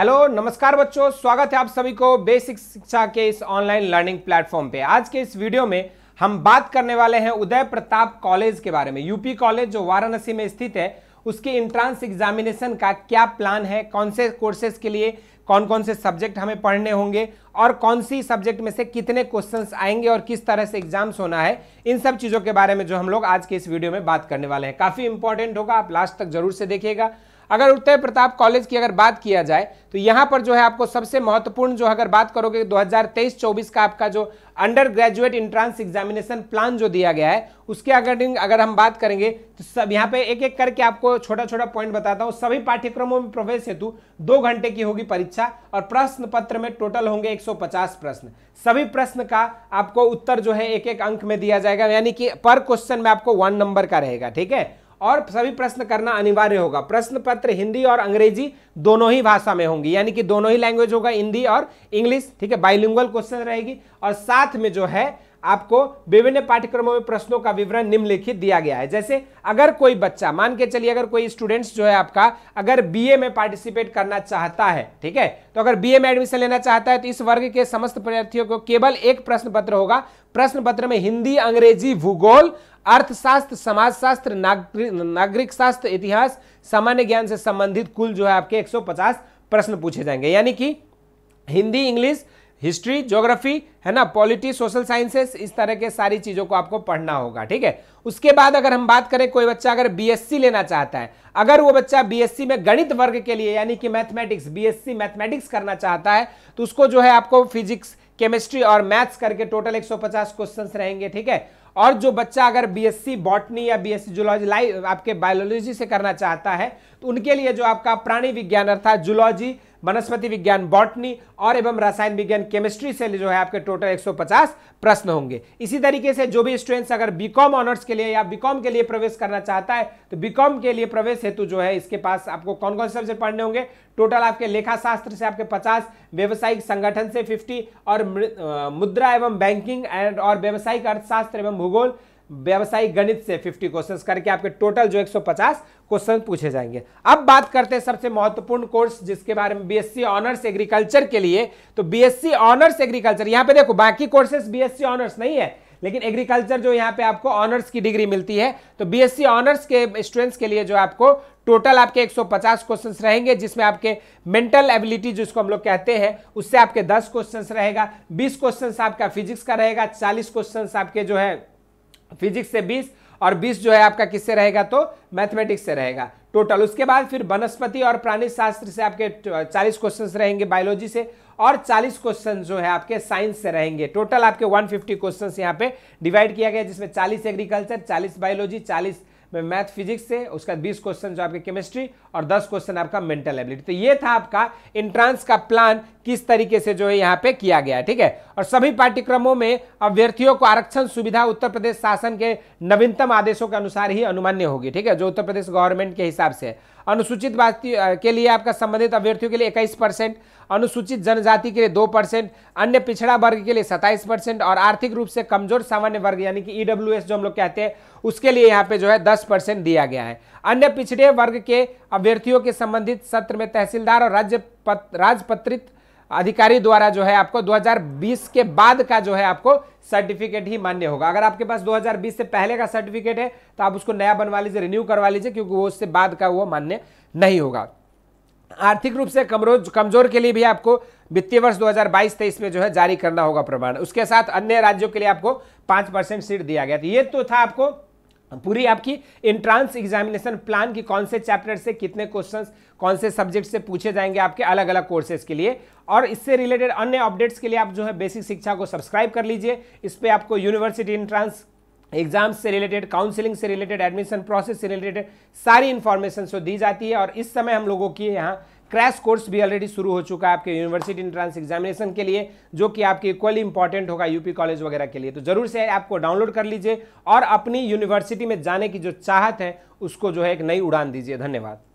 hello नमस्कार बच्चों स्वागत है आप सभी को बेसिक शिक्षा के इस ऑनलाइन लर्निंग प्लेटफॉर्म पे आज के इस वीडियो में हम बात करने वाले हैं उदय प्रताप कॉलेज के बारे में यूपी कॉलेज जो वाराणसी में स्थित है उसके इंट्रांस एग्जामिनेशन का क्या प्लान है कौन से कोर्सेज के लिए कौन कौन से सब्जेक्ट हमें पढ़ने होंगे और कौन सी सब्जेक्ट में से कितने क्वेश्चंस आएंगे और किस तरह से एग्जाम्स होना है इन सब चीज़ों के बारे में जो हम लोग आज के इस वीडियो में बात करने वाले हैं काफ़ी इंपॉर्टेंट होगा आप लास्ट तक जरूर से देखिएगा अगर उत्तर प्रताप कॉलेज की अगर बात किया जाए तो यहाँ पर जो है आपको सबसे महत्वपूर्ण जो अगर बात करोगे 2023-24 का आपका जो undergraduate entrance examination plan जो दिया गया है उसके अकॉर्डिंग अगर हम बात करेंगे तो सब यहाँ पे एक एक करके आपको छोटा छोटा पॉइंट बताता हूँ सभी पाठ्यक्रमों में प्रवेश हेतु दो घंटे की होगी परीक्षा और प्रश्न पत्र में टोटल होंगे एक प्रश्न सभी प्रश्न का आपको उत्तर जो है एक एक अंक में दिया जाएगा यानी कि पर क्वेश्चन में आपको वन नंबर का रहेगा ठीक है और सभी प्रश्न करना अनिवार्य होगा प्रश्न पत्र हिंदी और अंग्रेजी दोनों ही भाषा में होंगी यानी कि दोनों ही लैंग्वेज होगा हिंदी और इंग्लिश ठीक है बाइलिंगुअल क्वेश्चन रहेगी और साथ में जो है आपको विभिन्न पाठ्यक्रमों में प्रश्नों का विवरण निम्नलिखित दिया गया है जैसे अगर कोई बच्चा मान के चलिए अगर कोई स्टूडेंट्स जो है आपका अगर बीए में पार्टिसिपेट करना चाहता है ठीक है तो अगर बीए में एडमिशन लेना चाहता है तो इस वर्ग के समस्त प्रत्यार्थियों को केवल एक प्रश्न पत्र होगा प्रश्न पत्र में हिंदी अंग्रेजी भूगोल अर्थशास्त्र समाजशास्त्र नागरिक शास्त्र इतिहास सामान्य ज्ञान से संबंधित कुल जो है आपके 150 प्रश्न पूछे जाएंगे यानी कि हिंदी इंग्लिश हिस्ट्री ज्योग्राफी है ना पॉलिटी सोशल साइंसेस इस तरह के सारी चीज़ों को आपको पढ़ना होगा ठीक है उसके बाद अगर हम बात करें कोई बच्चा अगर बीएससी लेना चाहता है अगर वो बच्चा बीएससी में गणित वर्ग के लिए यानी कि मैथमेटिक्स बीएससी मैथमेटिक्स करना चाहता है तो उसको जो है आपको फिजिक्स केमिस्ट्री और मैथ्स करके टोटल 150 क्वेश्चंस रहेंगे ठीक है और जो बच्चा अगर बीएससी बॉटनी या बीएससी जूलॉजी लाइव आपके बायोलॉजी से करना चाहता है तो उनके लिए जो आपका प्राणी विज्ञान अर्थात जूलॉजी वनस्पति विज्ञान बॉटनी और एवं रसायन विज्ञान केमिस्ट्री से जो है आपके टोटल 150 प्रश्न होंगे इसी तरीके से जो भी स्टूडेंट्स अगर बीकॉम ऑनर्स के लिए या बीकॉम के लिए प्रवेश करना चाहता है तो बीकॉम के लिए प्रवेश हेतु जो है इसके पास आपको कौन कौन से सब्जेक्ट पढ़ने होंगे टोटल आपके लेखा शास्त्र से आपके पचास व्यवसायिक संगठन से फिफ्टी और मुद्रा एवं बैंकिंग एंड और व्यवसायिक अर्थशास्त्र एवं भूगोल व्यवसायिक गणित से 50 क्वेश्चंस करके आपके टोटल जो 150 क्वेश्चन पूछे जाएंगे अब बात करते हैं सबसे महत्वपूर्ण कोर्स जिसके बारे में बीएससी ऑनर्स एग्रीकल्चर के लिए तो बीएससी ऑनर्स एग्रीकल्चर यहां पे देखो बाकी कोर्सेज बीएससी ऑनर्स नहीं है लेकिन एग्रीकल्चर जो यहाँ पे आपको ऑनर्स की डिग्री मिलती है तो बीएससी ऑनर्स के स्टूडेंट्स के लिए जो आपको टोटल आपके 150 क्वेश्चंस रहेंगे जिसमें आपके मेंटल एबिलिटी जिसको हम लोग कहते हैं उससे आपके 10 क्वेश्चंस रहेगा 20 क्वेश्चंस आपका फिजिक्स का रहेगा 40 क्वेश्चंस आपके जो है फिजिक्स से बीस और बीस जो है आपका किससे रहेगा तो मैथमेटिक्स से रहेगा टोटल उसके बाद फिर वनस्पति और प्राणी शास्त्र से आपके चालीस क्वेश्चन रहेंगे बायोलॉजी से और 40 क्वेश्चन जो है आपके साइंस से रहेंगे टोटल आपके 150 क्वेश्चन यहाँ पे डिवाइड किया गया जिसमें 40 एग्रीकल्चर 40 बायोलॉजी 40 में मैथ फिजिक्स से उसका 20 क्वेश्चन जो आपके केमिस्ट्री और 10 क्वेश्चन आपका मेंटल एबिलिटी तो ये था आपका इंट्रांस का प्लान किस तरीके से जो है यहाँ पे किया गया ठीक है और सभी पाठ्यक्रमों में अभ्यर्थियों को आरक्षण सुविधा उत्तर प्रदेश शासन के नवीनतम आदेशों के अनुसार ही अनुमान्य होगी ठीक है जो उत्तर प्रदेश गवर्नमेंट के हिसाब से अनुसूचित के लिए आपका संबंधित अभ्यर्थियों के लिए इक्कीस परसेंट अनुसूचित जनजाति के लिए दो परसेंट अन्य पिछड़ा वर्ग के लिए सत्ताईस परसेंट और आर्थिक रूप से कमजोर सामान्य वर्ग यानी कि ईडब्ल्यू e जो हम लोग कहते हैं उसके लिए यहाँ पे जो है दस परसेंट दिया गया है अन्य पिछड़े वर्ग के अभ्यर्थियों के संबंधित सत्र में तहसीलदार और राज्य पत, राजपत्रित अधिकारी द्वारा जो है आपको 2020 के बाद का जो है आपको सर्टिफिकेट ही मान्य होगा अगर आपके पास 2020 से पहले का सर्टिफिकेट है तो आप उसको नया बनवा लीजिए रिन्यू करवा लीजिए क्योंकि वो उससे बाद का वो मान्य नहीं होगा आर्थिक रूप से कमरोज कमजोर के लिए भी आपको वित्तीय वर्ष 2022-23 में जो है जारी करना होगा प्रमाण उसके साथ अन्य राज्यों के लिए आपको पांच परसेंट सीट दिया गया था तो ये तो था आपको पूरी आपकी इंट्रांस एग्जामिनेशन प्लान की कौन से चैप्टर से कितने क्वेश्चंस कौन से सब्जेक्ट से पूछे जाएंगे आपके अलग अलग कोर्सेज के लिए और इससे रिलेटेड अन्य अपडेट्स के लिए आप जो है बेसिक शिक्षा को सब्सक्राइब कर लीजिए इस पर आपको यूनिवर्सिटी इंट्रांस एग्जाम से रिलेटेड काउंसिलिंग से रिलेटेड एडमिशन प्रोसेस से रिलेटेड सारी इन्फॉर्मेशन जो दी जाती है और इस समय हम लोगों की यहाँ क्रैश कोर्स भी ऑलरेडी शुरू हो चुका है आपके यूनिवर्सिटी इंट्रांस एग्जामिनेशन के लिए जो कि आपके इक्वली इंपॉर्टेंट होगा यूपी कॉलेज वगैरह के लिए तो जरूर से आपको डाउनलोड कर लीजिए और अपनी यूनिवर्सिटी में जाने की जो चाहत है उसको जो है एक नई उड़ान दीजिए धन्यवाद